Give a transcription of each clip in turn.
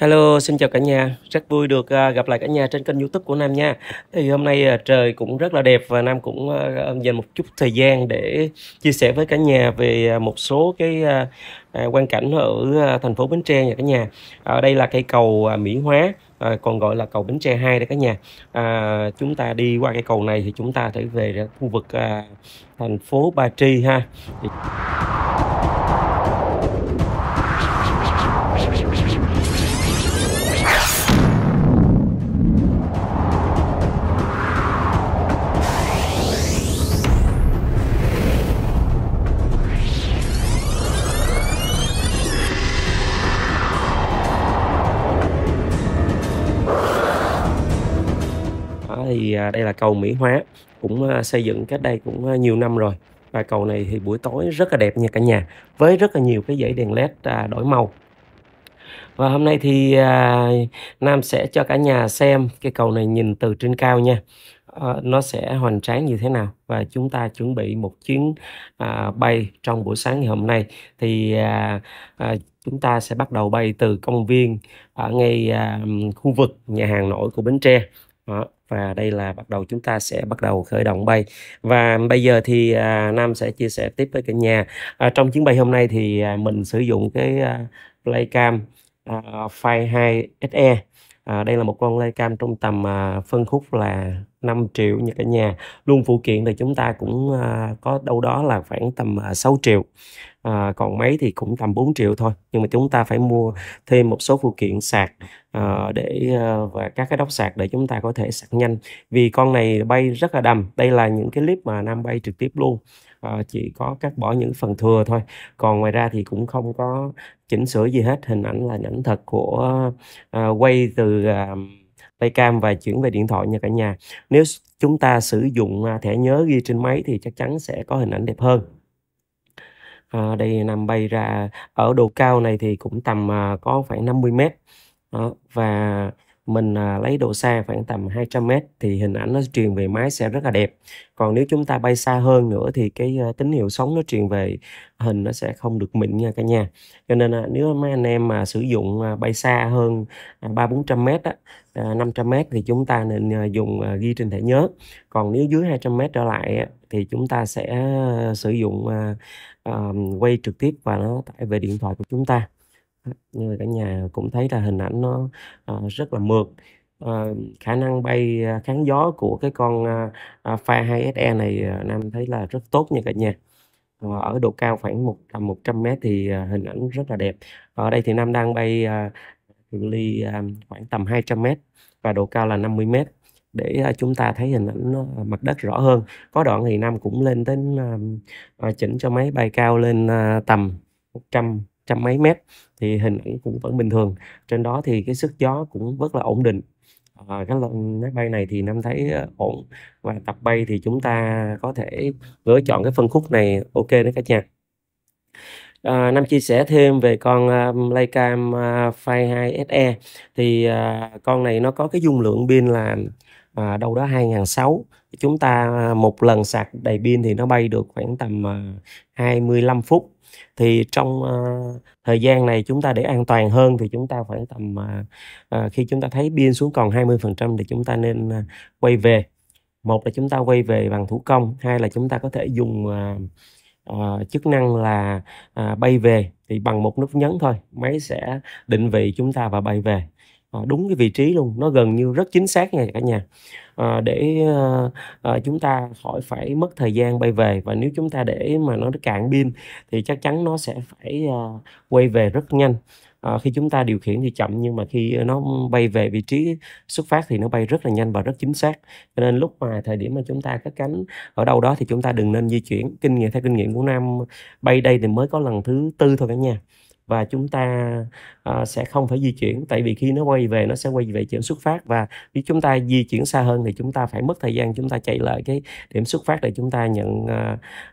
Hello, xin chào cả nhà. Rất vui được à, gặp lại cả nhà trên kênh YouTube của Nam nha. Thì hôm nay à, trời cũng rất là đẹp và Nam cũng à, dành một chút thời gian để chia sẻ với cả nhà về một số cái quan cảnh ở thành phố Bến Tre nha cả nhà. Ở đây là cây cầu Mỹ Hóa còn gọi là cầu Bến Tre 2 đấy cả nhà chúng ta đi qua cây cầu này thì chúng ta thể về khu vực thành phố Ba Tri ha thì à, đây là cầu Mỹ Hóa cũng à, xây dựng cách đây cũng à, nhiều năm rồi và cầu này thì buổi tối rất là đẹp nha cả nhà với rất là nhiều cái dãy đèn led đổi màu và hôm nay thì Nam sẽ cho cả nhà xem cái cầu này nhìn từ trên cao nha ờ, nó sẽ hoành tráng như thế nào và chúng ta chuẩn bị một chuyến bay trong buổi sáng ngày hôm nay thì chúng ta sẽ bắt đầu bay từ công viên ở ngay khu vực nhà hàng nổi của Bến Tre đó. và đây là bắt đầu chúng ta sẽ bắt đầu khởi động bay và bây giờ thì à, Nam sẽ chia sẻ tiếp với cả nhà à, trong chuyến bay hôm nay thì à, mình sử dụng cái à, Playcam à, Fire 2 SE à, đây là một con lê cam trong tầm à, phân khúc là 5 triệu như cả nhà luôn phụ kiện thì chúng ta cũng à, có đâu đó là khoảng tầm à, 6 triệu à, còn mấy thì cũng tầm 4 triệu thôi nhưng mà chúng ta phải mua thêm một số phụ kiện sạc à, để à, và các cái đốc sạc để chúng ta có thể sạc nhanh vì con này bay rất là đầm đây là những cái clip mà Nam bay trực tiếp luôn Ờ, chỉ có cắt bỏ những phần thừa thôi còn ngoài ra thì cũng không có chỉnh sửa gì hết hình ảnh là ảnh thật của quay ờ, từ à, Paycam và chuyển về điện thoại nha cả nhà nếu chúng ta sử dụng thẻ nhớ ghi trên máy thì chắc chắn sẽ có hình ảnh đẹp hơn à, đây nằm bay ra ở độ cao này thì cũng tầm à, có khoảng 50 mét à, và mình à, lấy độ xa khoảng tầm 200 m thì hình ảnh nó truyền về máy sẽ rất là đẹp. Còn nếu chúng ta bay xa hơn nữa thì cái à, tín hiệu sóng nó truyền về hình nó sẽ không được mịn nha cả nhà. Cho nên à, nếu mấy anh em mà sử dụng à, bay xa hơn à, 3 400 m á à, 500 m thì chúng ta nên à, dùng à, ghi trên thẻ nhớ. Còn nếu dưới 200 m trở lại á, thì chúng ta sẽ ờ, sử dụng à, à, quay trực tiếp và nó tải về điện thoại của chúng ta như mà cả nhà cũng thấy là hình ảnh nó, ờ, rất là mượt. Ờ, khả năng bay, a, ờ, kháng gió của cái con, a, Pha 2SE này, ờ, Nam thấy là rất tốt nha cả nhà. Ờ, ở độ cao khoảng một tầm 100m thì, ờ, hình ảnh rất là đẹp. Ở đây thì Nam đang bay, a, ly, a, khoảng tầm 200m và độ cao là 50m để, a, chúng ta thấy hình ảnh nó mặt đất rõ hơn. Có đoạn thì Nam cũng lên đến, a, chỉnh cho máy bay cao lên, a, tầm 100 trăm mấy mét thì hình ảnh cũng vẫn bình thường trên đó thì cái sức gió cũng rất là ổn định à, cái máy bay này thì nam thấy ờ, ổn và tập bay thì chúng ta có thể lựa chọn cái phân khúc này ok đấy các nhà À, Nam chia sẻ thêm về con uh, Leica uh, Phi 2 SE thì uh, con này nó có cái dung lượng pin là à, đâu đó 2006 chúng ta một lần sạc đầy pin thì nó bay được khoảng tầm 25 phút thì trong uh, thời gian này chúng ta để an toàn hơn thì chúng ta phải tầm uh, uh, khi chúng ta thấy biên xuống còn 20% thì chúng ta nên uh, quay về một là chúng ta quay về bằng thủ công hai là chúng ta có thể dùng uh, uh, chức năng là uh, bay về thì bằng một nút nhấn thôi máy sẽ định vị chúng ta và bay về Ờ, đúng cái vị trí luôn nó gần như rất chính xác nha cả nhà à, để à, chúng ta khỏi phải mất thời gian bay về và nếu chúng ta để mà nó cạn pin thì chắc chắn nó sẽ phải à, quay về rất nhanh à, khi chúng ta điều khiển thì chậm nhưng mà khi nó bay về vị trí xuất phát thì nó bay rất là nhanh và rất chính xác cho nên lúc mà thời điểm mà chúng ta cất cánh ở đâu đó thì chúng ta đừng nên di chuyển kinh nghiệm theo kinh nghiệm của nam bay đây thì mới có lần thứ tư thôi cả nhà và chúng ta uh, sẽ không phải di chuyển tại vì khi nó quay về nó sẽ quay về điểm xuất phát và nếu chúng ta di chuyển xa hơn thì chúng ta phải mất thời gian chúng ta chạy lại cái điểm xuất phát để chúng ta nhận uh,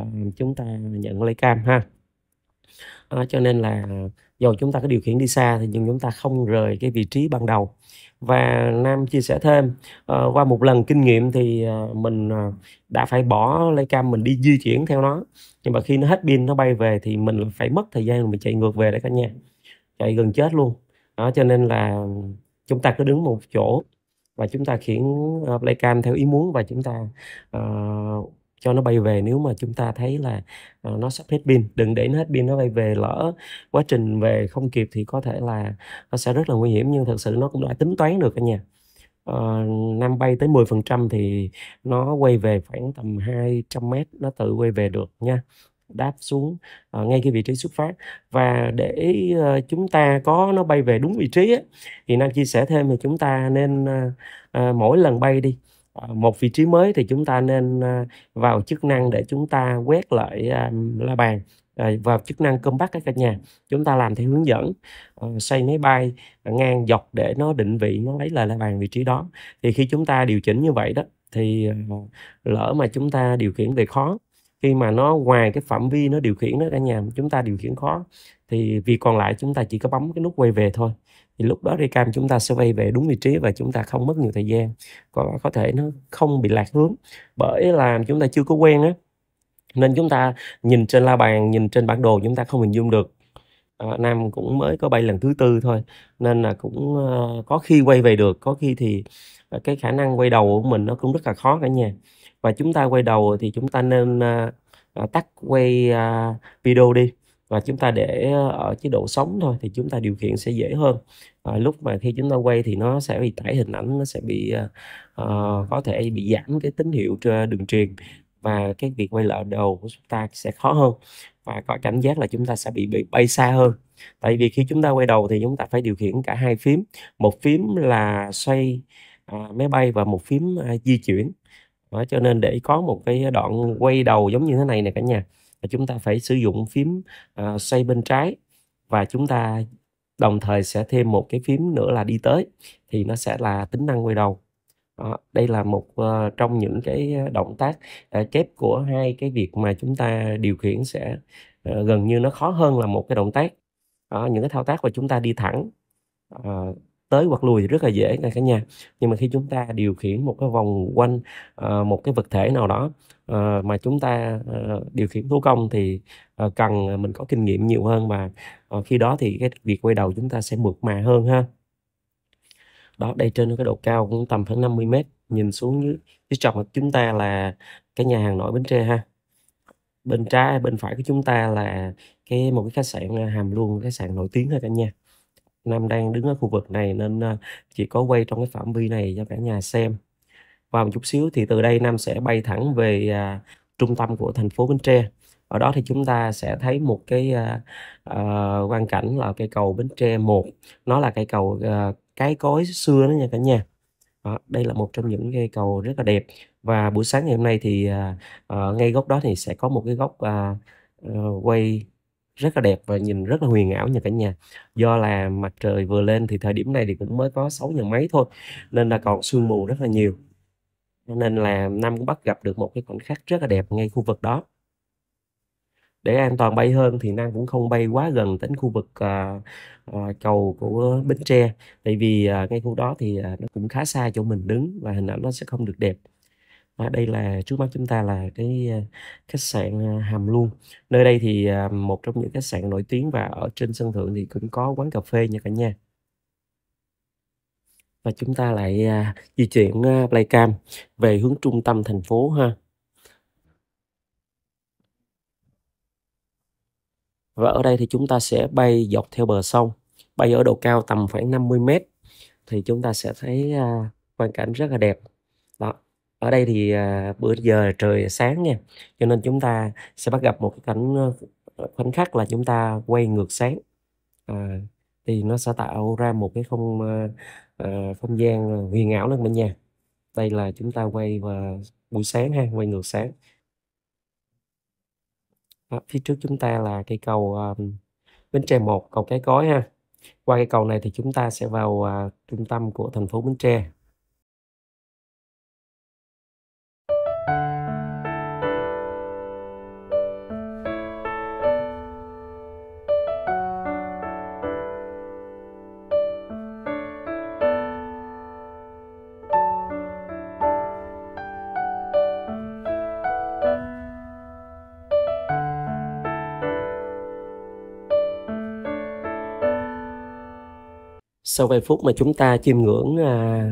uh, chúng ta nhận lấy cam ha uh, cho nên là dù chúng ta có điều khiển đi xa thì nhưng chúng ta không rời cái vị trí ban đầu và nam chia sẻ thêm uh, qua một lần kinh nghiệm thì uh, mình uh, đã phải bỏ lay cam mình đi di chuyển theo nó nhưng mà khi nó hết pin nó bay về thì mình phải mất thời gian mình chạy ngược về đấy cả nhà chạy gần chết luôn đó cho nên là chúng ta cứ đứng một chỗ và chúng ta khiển uh, play theo ý muốn và chúng ta uh, cho nó bay về nếu mà chúng ta thấy là uh, nó sắp hết pin đừng để nó hết pin nó bay về lỡ quá trình về không kịp thì có thể là nó sẽ rất là nguy hiểm nhưng thật sự nó cũng đã tính toán được cả nhà uh, ờ, năm bay tới 10% thì nó quay về khoảng tầm 200 m nó tự quay về được nha đáp xuống uh, ngay cái vị trí xuất phát và để uh, chúng ta có nó bay về đúng vị trí ấy, thì Nam chia sẻ thêm thì chúng ta nên uh, uh, mỗi lần bay đi Ờ, một vị trí mới thì chúng ta nên ờ, vào chức năng để chúng ta quét lại ờ, la bàn vào chức năng combat các cả nhà chúng ta làm theo hướng dẫn xây máy bay ngang dọc để nó định vị nó lấy lại la bàn vị trí đó thì khi chúng ta điều chỉnh như vậy đó thì lỡ mà chúng ta điều khiển về khó khi mà nó ngoài cái phạm vi nó điều khiển đó cả nhà chúng ta điều khiển khó thì việc còn lại chúng ta chỉ có bấm cái nút quay về thôi thì lúc đó recam chúng ta sẽ vay về đúng vị trí và chúng ta không mất nhiều thời gian có có thể nó không bị lạc hướng bởi là chúng ta chưa có quen á nên chúng ta nhìn trên la bàn nhìn trên bản đồ chúng ta không hình dung được à, Nam cũng mới có bay lần thứ tư thôi nên là cũng uh, có khi quay về được có khi thì uh, cái khả năng quay đầu của mình nó cũng rất là khó cả nhà và chúng ta quay đầu thì chúng ta nên uh, tắt quay uh, video đi và chúng ta để ờ, ở chế độ sống thôi thì chúng ta điều khiển sẽ dễ hơn à, lúc mà khi chúng ta quay thì nó sẽ bị tải hình ảnh nó sẽ bị uh, có thể bị giảm cái tín hiệu đường truyền và cái việc quay lại đầu của chúng ta sẽ khó hơn và có cảm giác là chúng ta sẽ bị, bị bay xa hơn tại vì khi chúng ta quay đầu thì chúng ta phải điều khiển cả hai phím một phím là xoay à, máy bay và một phím à, di chuyển đó, cho nên để có một cái đoạn quay đầu giống như thế này nè cả nhà chúng ta phải sử dụng phím uh, xoay bên trái và chúng ta đồng thời sẽ thêm một cái phím nữa là đi tới thì nó sẽ là tính năng quay đầu đó, đây là một uh, trong những cái ờ, động tác uh, kép của hai cái việc mà chúng ta điều khiển sẽ uh, gần như nó khó hơn là một cái động tác đó, những cái thao tác mà chúng ta đi thẳng uh, tới hoặc lùi thì rất là dễ nè cả nhà nhưng mà khi chúng ta điều khiển một cái vòng quanh uh, một cái vật thể nào đó uh, mà chúng ta uh, điều khiển thủ công thì uh, cần mình có kinh nghiệm nhiều hơn và uh, khi đó thì cái việc quay đầu chúng ta sẽ mượt mà hơn ha đó đây trên cái độ cao cũng tầm khoảng 50 mét nhìn xuống dưới, dưới trọc của chúng ta là cái nhà hàng nổi Bến Tre ha bên trái bên phải của chúng ta là cái một cái khách sạn hàm luôn khách sạn nổi tiếng thôi cả nhà Nam đang đứng ở khu vực này nên ờ, chỉ có quay trong cái phạm vi này cho cả nhà xem và một chút xíu thì từ đây Nam sẽ bay thẳng về à, trung tâm của thành phố Bến Tre ở đó thì chúng ta sẽ thấy một cái à, à, ờ, quan cảnh là cây cầu Bến Tre 1 nó là cây cầu à, cái cối xưa đó nha cả nhà đó, đây là một trong những cây cầu rất là đẹp và buổi sáng ngày hôm nay thì à, à, ngay góc đó thì sẽ có một cái góc à, à, quay rất là đẹp và nhìn rất là huyền ảo nha cả nhà do là mặt trời vừa lên thì thời điểm này thì cũng mới có 6 giờ mấy thôi nên là còn sương mù rất là nhiều nên là năm cũng bắt gặp được một cái khoảnh khắc rất là đẹp ngay khu vực đó để an toàn bay hơn thì Nam cũng không bay quá gần đến khu vực à, à, cầu của Bến Tre tại vì à, ngay khu đó thì à, nó cũng khá xa chỗ mình đứng và hình ảnh nó sẽ không được đẹp và đây là trước mắt chúng ta là cái ờ, khách sạn ờ, Hàm luôn nơi đây thì ờ, một trong những khách sạn nổi tiếng và ở trên sân thượng thì cũng có quán cà phê nha cả nhà và chúng ta lại di chuyển Playcam về hướng trung tâm thành phố ha. Và ở đây thì chúng ta sẽ bay dọc theo bờ sông, bay ở độ cao tầm khoảng 50 mét thì chúng ta sẽ thấy à, quan cảnh rất là đẹp ở đây thì à, bữa giờ trời sáng nha cho nên chúng ta sẽ bắt gặp một cái cảnh khoảnh khắc là chúng ta quay ngược sáng à, thì nó sẽ tạo ra một cái không à, không gian huyền ảo lên bên nhà đây là chúng ta quay vào buổi sáng ha quay ngược sáng đó, phía trước chúng ta là cây cầu um, Bến Tre một cầu Cái cối ha qua cây cầu này thì chúng ta sẽ vào uh, trung tâm của thành phố Bến Tre sau vài phút mà chúng ta chiêm ngưỡng à,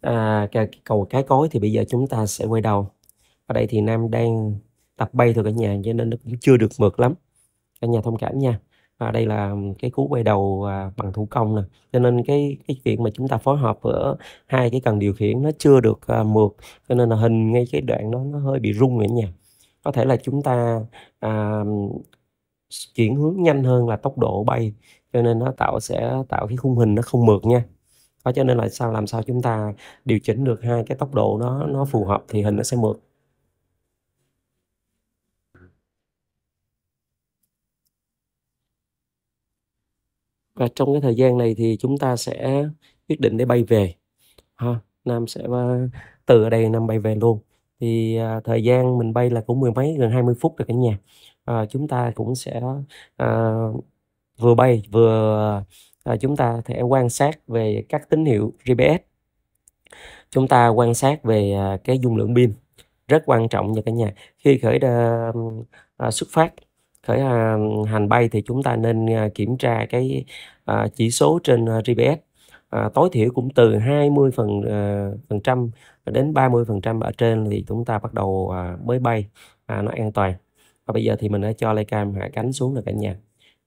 à, cái cầu cái cối thì bây giờ chúng ta sẽ quay đầu ở đây thì nam đang tập bay thôi cả nhà cho nên nó cũng chưa được mượt lắm cả nhà thông cảm nha và đây là cái cú quay đầu à, bằng thủ công nè cho nên cái cái chuyện mà chúng ta phối hợp ở hai cái cần điều khiển nó chưa được à, mượt cho nên là hình ngay cái đoạn đó nó hơi bị rung cả nhà có thể là chúng ta à, chuyển hướng nhanh hơn là tốc độ bay cho nên nó tạo sẽ tạo cái khung hình nó không mượt nha đó cho nên là sao làm sao chúng ta điều chỉnh được hai cái tốc độ nó nó phù hợp thì hình nó sẽ mượt và trong cái thời gian này thì chúng ta sẽ quyết định để bay về ha nam sẽ ờ, từ ở đây nam bay về luôn thì à, thời gian mình bay là cũng mười mấy gần 20 phút rồi cả nhà à, chúng ta cũng sẽ à, vừa bay vừa à, chúng ta thể quan sát về các tín hiệu GPS chúng ta quan sát về à, cái dung lượng pin rất quan trọng nha cả nhà khi khởi đà, à, xuất phát khởi à, hành bay thì chúng ta nên à, kiểm tra cái à, chỉ số trên à, GPS à, tối thiểu cũng từ 20 phần à, phần trăm đến 30 phần trăm ở trên thì chúng ta bắt đầu à, mới bay à, nó an toàn và bây giờ thì mình đã cho Lay Cam hạ cánh xuống rồi cả nhà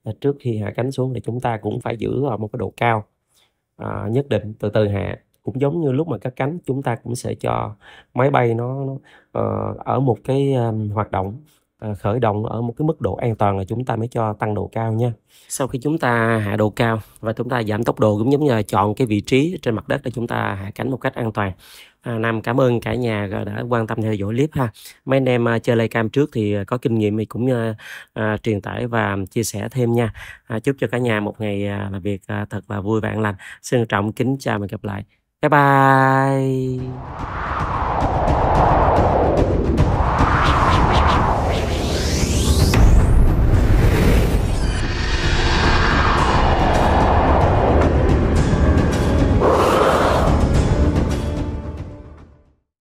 Ờ, trước khi hạ cánh xuống thì chúng ta cũng phải giữ ở một cái độ cao à, nhất định từ từ hạ cũng giống như lúc mà cất cánh chúng ta cũng sẽ cho máy bay nó, nó uh, ở một cái um, hoạt động uh, khởi động ở một cái mức độ an toàn là chúng ta mới cho tăng độ cao nha sau khi chúng ta hạ độ cao và chúng ta giảm tốc độ cũng giống như là chọn cái vị trí trên mặt đất để chúng ta hạ cánh một cách an toàn À, Nam cảm ơn cả nhà đã quan tâm theo dõi clip ha. Mấy anh em à, chơi cam trước thì à, có kinh nghiệm thì cũng à, à, truyền tải và chia sẻ thêm nha. À, chúc cho cả nhà một ngày à, làm việc à, thật là vui vẻ lành. Xin trọng kính chào và gặp lại. Bye bye.